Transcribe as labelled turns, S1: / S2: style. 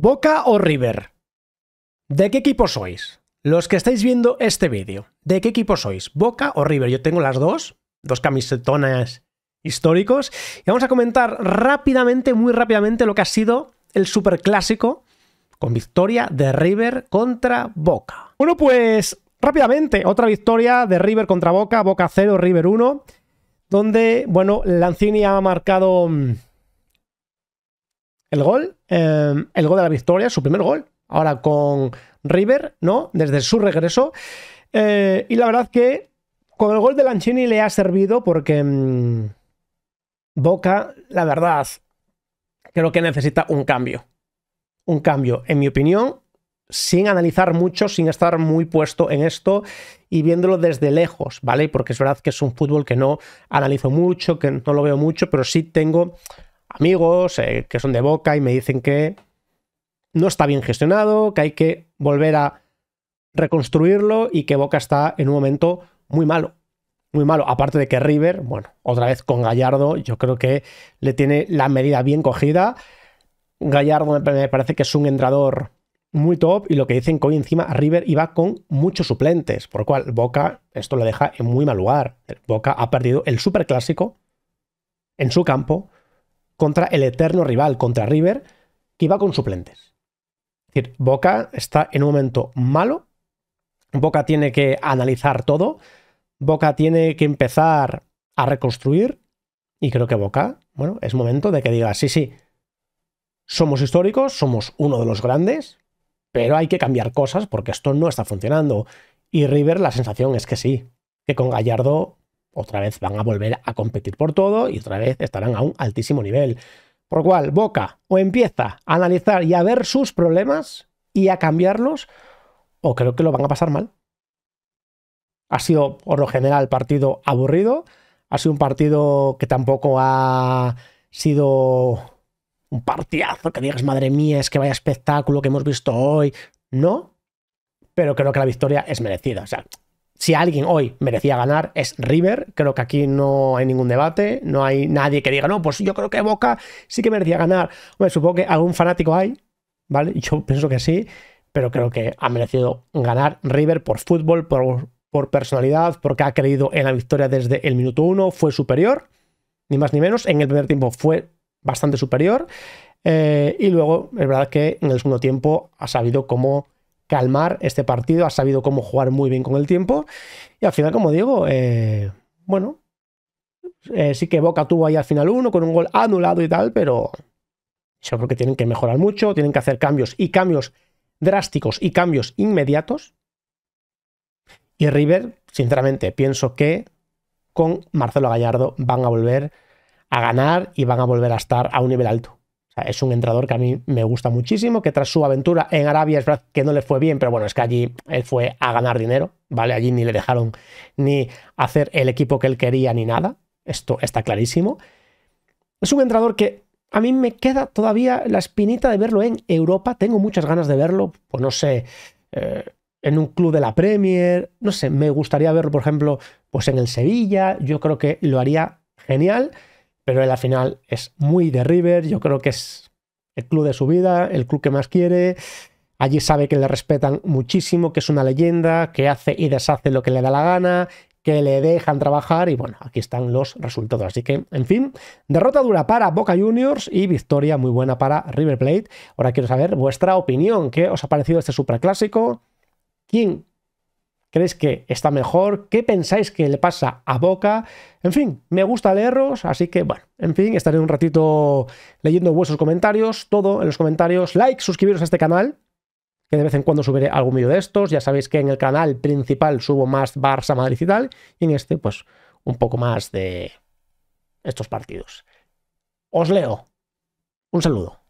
S1: ¿Boca o River? ¿De qué equipo sois? Los que estáis viendo este vídeo, ¿de qué equipo sois? ¿Boca o River? Yo tengo las dos, dos camisetonas históricos. Y vamos a comentar rápidamente, muy rápidamente, lo que ha sido el superclásico con victoria de River contra Boca. Bueno, pues rápidamente, otra victoria de River contra Boca, Boca 0, River 1, donde, bueno, Lanzini ha marcado mm, el gol, em, el gol de la victoria, su primer gol, ahora con River, ¿no? Desde su regreso. Eh, y la verdad que con el gol de Lanchini le ha servido porque em, Boca, la verdad, creo que necesita un cambio. Un cambio, en mi opinión, sin analizar mucho, sin estar muy puesto en esto y viéndolo desde lejos, ¿vale? Porque es verdad que es un fútbol que no analizo mucho, que no lo veo mucho, pero sí tengo amigos eh, que son de boca y me dicen que no está bien gestionado, que hay que volver a reconstruirlo y que Boca está en un momento muy malo. Muy malo. Aparte de que River, bueno, otra vez con Gallardo, yo creo que le tiene la medida bien cogida. Gallardo me parece que es un entrador muy top y lo que dicen que hoy encima River iba con muchos suplentes, por lo cual Boca esto lo deja en muy mal lugar. Boca ha perdido el superclásico en su campo, contra el eterno rival, contra River, que iba con suplentes. Es decir, Boca está en un momento malo, Boca tiene que analizar todo, Boca tiene que empezar a reconstruir, y creo que Boca, bueno, es momento de que diga, sí, sí, somos históricos, somos uno de los grandes, pero hay que cambiar cosas porque esto no está funcionando. Y River la sensación es que sí, que con Gallardo otra vez van a volver a competir por todo y otra vez estarán a un altísimo nivel. Por lo cual, Boca o empieza a analizar y a ver sus problemas y a cambiarlos, o creo que lo van a pasar mal. Ha sido, por lo general, partido aburrido. Ha sido un partido que tampoco ha sido un partidazo que digas, madre mía, es que vaya espectáculo que hemos visto hoy. No, pero creo que la victoria es merecida. O sea, si alguien hoy merecía ganar es River, creo que aquí no hay ningún debate, no hay nadie que diga, no, pues yo creo que Boca sí que merecía ganar. Hombre, supongo que algún fanático hay, ¿vale? Yo pienso que sí, pero creo que ha merecido ganar River por fútbol, por, personalidad, porque ha creído en la victoria desde el minuto uno, fue superior, ni más ni menos, en el primer tiempo fue bastante superior, eh, y luego es verdad que en el segundo tiempo ha sabido cómo calmar este partido, ha sabido cómo jugar muy bien con el tiempo y al final, como digo, eh, bueno, eh, sí que Boca tuvo ahí al final uno con un gol anulado y tal, pero yo creo que tienen que mejorar mucho, tienen que hacer cambios y cambios drásticos y cambios inmediatos. Y River, sinceramente, pienso que con Marcelo Gallardo van a volver a ganar y van a volver a estar a un nivel alto. Es un entrador que a mí me gusta muchísimo, que tras su aventura en Arabia es verdad que no le fue bien, pero bueno, es que allí él fue a ganar dinero, ¿vale? Allí ni le dejaron ni hacer el equipo que él quería ni nada. Esto está clarísimo. Es un entrador que a mí me queda todavía la espinita de verlo en Europa. Tengo muchas ganas de verlo, pues no sé, eh, en un club de la Premier. No sé, me gustaría verlo, por ejemplo, pues en el Sevilla. Yo creo que lo haría genial pero él al final es muy de River, yo creo que es el club de su vida, el club que más quiere, allí sabe que le respetan muchísimo, que es una leyenda, que hace y deshace lo que le da la gana, que le dejan trabajar y bueno, aquí están los resultados. Así que, en fin, derrota dura para Boca Juniors y victoria muy buena para River Plate. Ahora quiero saber vuestra opinión, ¿qué os ha parecido este superclásico? ¿Quién ¿Creéis que está mejor? ¿Qué pensáis que le pasa a Boca? En fin, me gusta leeros, así que bueno, en fin, estaré un ratito leyendo vuestros comentarios, todo en los comentarios, like, suscribiros a este canal, que de vez en cuando subiré algún vídeo de estos, ya sabéis que en el canal principal subo más Barça, Madrid y tal, y en este pues un poco más de estos partidos. Os leo. Un saludo.